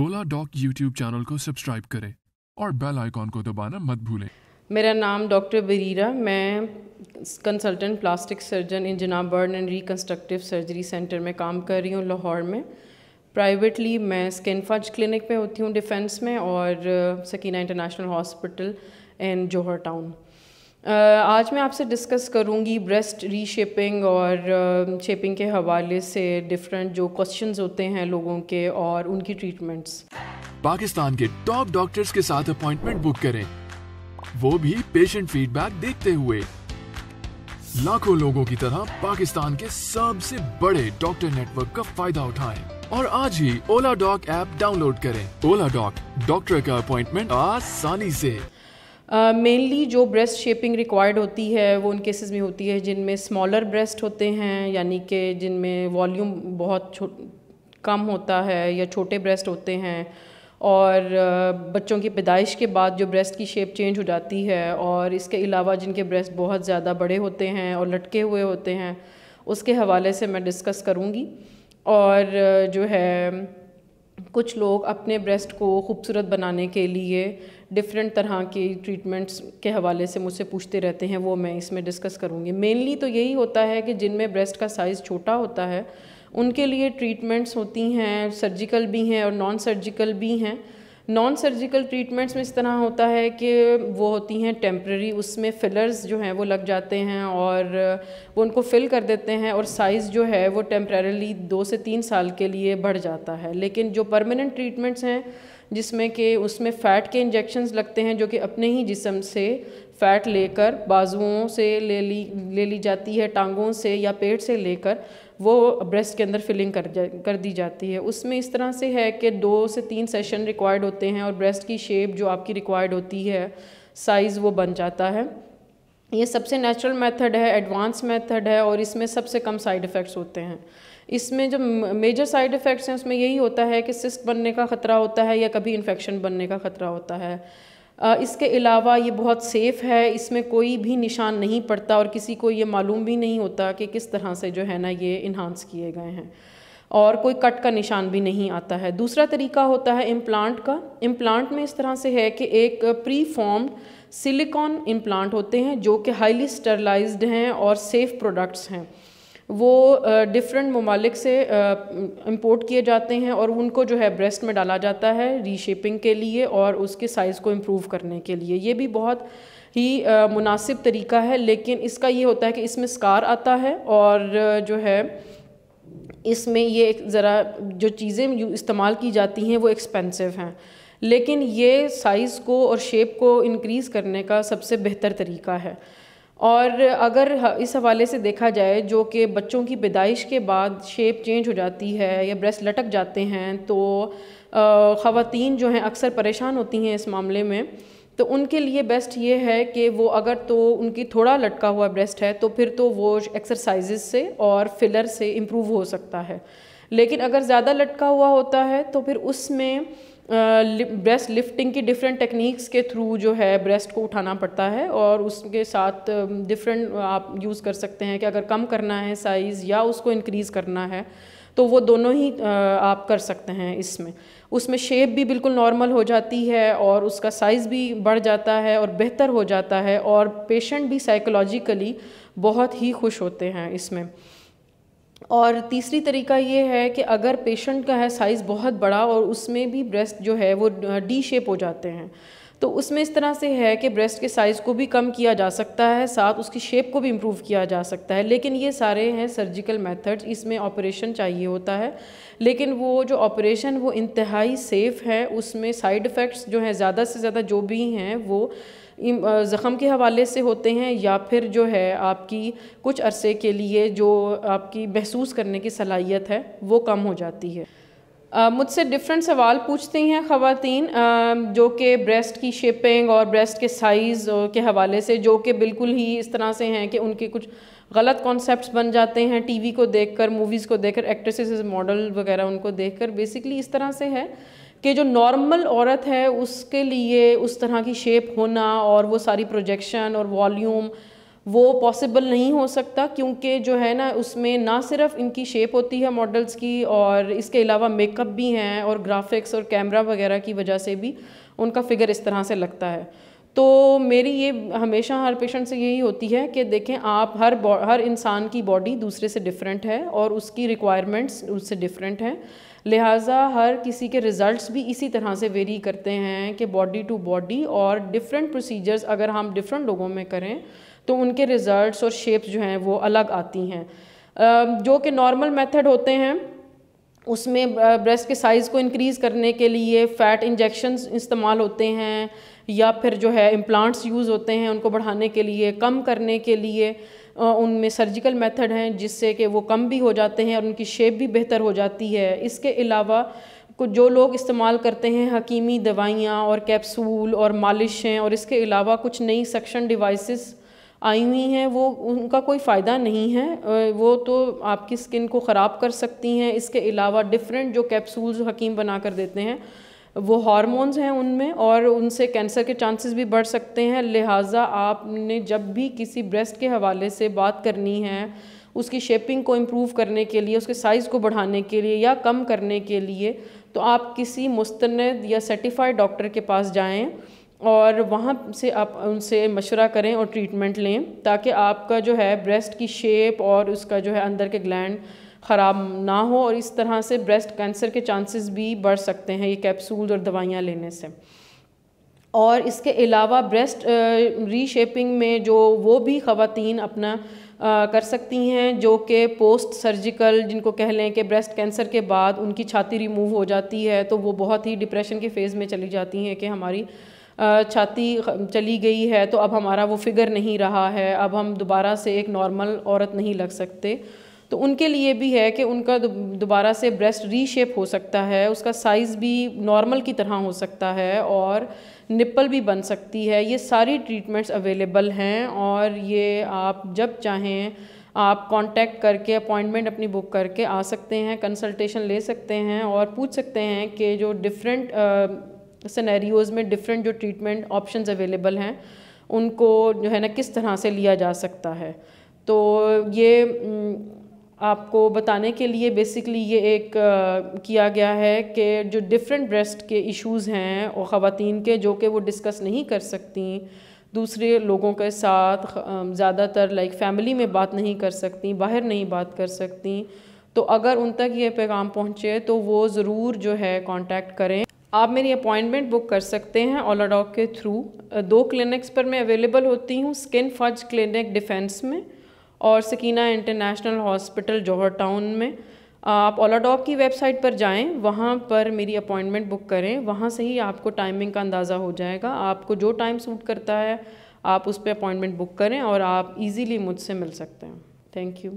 ओला Oladoc YouTube channel को subscribe करें और बेल आइकॉन को दबाना मत भूलें मेरा नाम डॉक्टर बरीरा मैं consultant plastic surgeon in Jinnah burn and reconstructive surgery centre में काम कर रही हूँ लाहौर में प्राइवेटली मैं स्किन फज क्लिनिक में होती हूँ डिफेंस में और Sakina International Hospital in Johar Town आज मैं आपसे डिस्कस करूँगी ब्रेस्ट रीशेपिंग और शेपिंग के हवाले से डिफरेंट जो क्वेश्चंस होते हैं लोगों के और उनकी ट्रीटमेंट्स पाकिस्तान के टॉप डॉक्टर्स के साथ अपॉइंटमेंट बुक करें वो भी पेशेंट फीडबैक देखते हुए लाखों लोगों की तरह पाकिस्तान के सबसे बड़े डॉक्टर नेटवर्क का फायदा उठाएं और आज ही ओला डॉक ऐप डाउनलोड करें ओला डॉक डॉक्टर का अपॉइंटमेंट आसानी ऐसी मेनली uh, जो ब्रेस्ट शेपिंग रिक्वायर्ड होती है वो उन केसेस में होती है जिनमें स्मॉलर ब्रेस्ट होते हैं यानी कि जिनमें वॉल्यूम बहुत कम होता है या छोटे ब्रेस्ट होते हैं और uh, बच्चों की पैदाइश के बाद जो ब्रेस्ट की शेप चेंज हो जाती है और इसके अलावा जिनके ब्रेस्ट बहुत ज़्यादा बड़े होते हैं और लटके हुए होते हैं उसके हवाले से मैं डिस्कस करूँगी और uh, जो है कुछ लोग अपने ब्रेस्ट को खूबसूरत बनाने के लिए डिफरेंट तरह के ट्रीटमेंट्स के हवाले से मुझसे पूछते रहते हैं वो मैं इसमें डिस्कस करूँगी मेनली तो यही होता है कि जिनमें ब्रेस्ट का साइज़ छोटा होता है उनके लिए ट्रीटमेंट्स होती हैं सर्जिकल भी हैं और नॉन सर्जिकल भी हैं नॉन सर्जिकल ट्रीटमेंट्स में इस तरह होता है कि वो होती हैं टेम्प्रेरी उसमें फिलर्स जो हैं वो लग जाते हैं और वो उनको फिल कर देते हैं और साइज़ जो है वो टेम्प्रेरली दो से तीन साल के लिए बढ़ जाता है लेकिन जो परमानेंट ट्रीटमेंट्स हैं जिसमें कि उसमें फ़ैट के इंजेक्शन लगते हैं जो कि अपने ही जिसम से फ़ैट लेकर बाजुओं से ले ली ले ली जाती है टांगों से या पेट से लेकर वो ब्रेस्ट के अंदर फिलिंग कर जा कर दी जाती है उसमें इस तरह से है कि दो से तीन सेशन रिक्वायर्ड होते हैं और ब्रेस्ट की शेप जो आपकी रिक्वायर्ड होती है साइज़ वो बन जाता है ये सबसे नेचुरल मेथड है एडवांस मेथड है और इसमें सबसे कम साइड इफ़ेक्ट्स होते हैं इसमें जो मेजर साइड इफ़ेक्ट्स हैं उसमें यही होता है कि सिस्ट बनने का ख़तरा होता है या कभी इन्फेक्शन बनने का ख़तरा होता है इसके अलावा ये बहुत सेफ़ है इसमें कोई भी निशान नहीं पड़ता और किसी को ये मालूम भी नहीं होता कि किस तरह से जो है ना ये इन्हांस किए गए हैं और कोई कट का निशान भी नहीं आता है दूसरा तरीका होता है इम्प्लांट का इम्प्लांट में इस तरह से है कि एक प्री फॉर्म्ड सिलिकॉन इम्प्लांट होते हैं जो कि हाईली स्टरलाइज्ड हैं और सेफ़ प्रोडक्ट्स हैं वो डिफरेंट ममालिक से इंपोर्ट किए जाते हैं और उनको जो है ब्रेस्ट में डाला जाता है रीशेपिंग के लिए और उसके साइज़ को इम्प्रूव करने के लिए ये भी बहुत ही मुनासिब तरीका है लेकिन इसका ये होता है कि इसमें स्कार आता है और जो है इसमें ये ज़रा जो चीज़ें इस्तेमाल की जाती हैं वो एक्सपेंसिव हैं लेकिन ये साइज़ को और शेप को इनक्रीज़ करने का सबसे बेहतर तरीका है और अगर इस हवाले से देखा जाए जो कि बच्चों की पैदाइश के बाद शेप चेंज हो जाती है या ब्रेस्ट लटक जाते हैं तो ख़वान जो हैं अक्सर परेशान होती हैं इस मामले में तो उनके लिए बेस्ट ये है कि वो अगर तो उनकी थोड़ा लटका हुआ ब्रेस्ट है तो फिर तो वो एक्सरसाइज से और फिलर से इम्प्रूव हो सकता है लेकिन अगर ज़्यादा लटका हुआ होता है तो फिर उसमें ब्रेस्ट लिफ्टिंग की डिफरेंट टेक्निक्स के थ्रू जो है ब्रेस्ट को उठाना पड़ता है और उसके साथ डिफरेंट आप यूज़ कर सकते हैं कि अगर कम करना है साइज़ या उसको इनक्रीज़ करना है तो वो दोनों ही आप कर सकते हैं इसमें उसमें शेप भी बिल्कुल नॉर्मल हो जाती है और उसका साइज़ भी बढ़ जाता है और बेहतर हो जाता है और पेशेंट भी साइकोलॉजिकली बहुत ही खुश होते हैं इसमें और तीसरी तरीका ये है कि अगर पेशेंट का है साइज़ बहुत बड़ा और उसमें भी ब्रेस्ट जो है वो डी शेप हो जाते हैं तो उसमें इस तरह से है कि ब्रेस्ट के साइज़ को भी कम किया जा सकता है साथ उसकी शेप को भी इम्प्रूव किया जा सकता है लेकिन ये सारे हैं सर्जिकल मेथड्स इसमें ऑपरेशन चाहिए होता है लेकिन वो जो ऑपरेशन वो इंतहाई सेफ़ है उसमें साइड इफ़ेक्ट्स जो हैं ज़्यादा से ज़्यादा जो भी हैं वो ज़ख़म के हवाले से होते हैं या फिर जो है आपकी कुछ अरसे के लिए जो आपकी महसूस करने की सलाहियत है वो कम हो जाती है मुझसे डिफरेंट सवाल पूछती हैं ख़वान जो कि ब्रेस्ट की शेपिंग और ब्रेस्ट के साइज़ के हवाले से जो कि बिल्कुल ही इस तरह से हैं कि उनके कुछ गलत कॉन्सेप्ट बन जाते हैं टीवी को देखकर मूवीज़ को देखकर एक्ट्रेसेस मॉडल वगैरह उनको देखकर बेसिकली इस तरह से है कि जो नॉर्मल औरत है उसके लिए उस तरह की शेप होना और वो सारी प्रोजेक्शन और वॉल्यूम वो पॉसिबल नहीं हो सकता क्योंकि जो है ना उसमें ना सिर्फ इनकी शेप होती है मॉडल्स की और इसके अलावा मेकअप भी हैं और ग्राफिक्स और कैमरा वगैरह की वजह से भी उनका फिगर इस तरह से लगता है तो मेरी ये हमेशा हर पेशेंट से यही होती है कि देखें आप हर हर इंसान की बॉडी दूसरे से डिफरेंट है और उसकी रिक्वायरमेंट्स उससे डिफरेंट हैं लिहाजा हर किसी के रिज़ल्ट्स भी इसी तरह से वेरी करते हैं कि बॉडी टू बॉडी और डिफरेंट प्रोसीजर्स अगर हम डिफरेंट लोगों में करें तो उनके रिज़ल्ट और शेप्स जो हैं वो अलग आती हैं जो कि नॉर्मल मेथड होते हैं उसमें ब्रेस्ट के साइज़ को इंक्रीज़ करने के लिए फ़ैट इंजेक्शन्स इस्तेमाल होते हैं या फिर जो है इम्प्लांट्स यूज़ होते हैं उनको बढ़ाने के लिए कम करने के लिए उनमें सर्जिकल मेथड हैं जिससे कि वो कम भी हो जाते हैं और उनकी शेप भी बेहतर हो जाती है इसके अलावा कुछ जो लोग इस्तेमाल करते हैं हकीमी दवाइयाँ और कैप्सूल और मालिशें और इसके अलावा कुछ नई सक्शन डिवाइसेस आई हुई हैं वो उनका कोई फ़ायदा नहीं है वो तो आपकी स्किन को ख़राब कर सकती हैं इसके अलावा डिफरेंट जो कैप्सूल्स हकीम बना कर देते हैं वो हार्मोन्स हैं उनमें और उनसे कैंसर के चांसेस भी बढ़ सकते हैं लिहाजा आपने जब भी किसी ब्रेस्ट के हवाले से बात करनी है उसकी शेपिंग को इम्प्रूव करने के लिए उसके साइज़ को बढ़ाने के लिए या कम करने के लिए तो आप किसी मुस्त या सर्टिफाइड डॉक्टर के पास जाएँ और वहाँ से आप उनसे मशवरा करें और ट्रीटमेंट लें ताकि आपका जो है ब्रेस्ट की शेप और उसका जो है अंदर के ग्लैंड ख़राब ना हो और इस तरह से ब्रेस्ट कैंसर के चांसेस भी बढ़ सकते हैं ये कैप्सूल और दवाइयाँ लेने से और इसके अलावा ब्रेस्ट रीशेपिंग में जो वो भी ख़वान अपना आ, कर सकती हैं जो कि पोस्ट सर्जिकल जिनको कह लें कि ब्रेस्ट कैंसर के बाद उनकी छाती रिमूव हो जाती है तो वो बहुत ही डिप्रेशन के फ़ेज़ में चली जाती हैं कि हमारी छाती चली गई है तो अब हमारा वो फिगर नहीं रहा है अब हम दोबारा से एक नॉर्मल औरत नहीं लग सकते तो उनके लिए भी है कि उनका दोबारा से ब्रेस्ट रीशेप हो सकता है उसका साइज़ भी नॉर्मल की तरह हो सकता है और निप्पल भी बन सकती है ये सारी ट्रीटमेंट्स अवेलेबल हैं और ये आप जब चाहें आप कांटेक्ट करके अपॉइंटमेंट अपनी बुक करके आ सकते हैं कंसल्टेशन ले सकते हैं और पूछ सकते हैं कि जो डिफरेंट सिनेरियोज़ में डिफरेंट जो ट्रीटमेंट ऑप्शंस अवेलेबल हैं उनको जो है ना किस तरह से लिया जा सकता है तो ये आपको बताने के लिए बेसिकली ये एक आ, किया गया है कि जो डिफरेंट ब्रेस्ट के इश्यूज़ हैं और ख़वान के जो कि वो डिस्कस नहीं कर सकती दूसरे लोगों के साथ ज़्यादातर लाइक फैमिली में बात नहीं कर सकती बाहर नहीं बात कर सकती तो अगर उन तक ये पैगाम पहुँचे तो वो ज़रूर जो है कांटेक्ट करें आप मेरी अपॉइंटमेंट बुक कर सकते हैं ओलाडॉक के थ्रू दो क्लिनिक्स पर मैं अवेलेबल होती हूँ स्किन फज क्लिनिक डिफेंस में और Sakina International Hospital Johar Town में आप ओलाडॉक की वेबसाइट पर जाएं वहाँ पर मेरी अपॉइंटमेंट बुक करें वहाँ से ही आपको टाइमिंग का अंदाज़ा हो जाएगा आपको जो टाइम सूट करता है आप उस पर अपॉइंटमेंट बुक करें और आप ईज़िली मुझसे मिल सकते हैं थैंक यू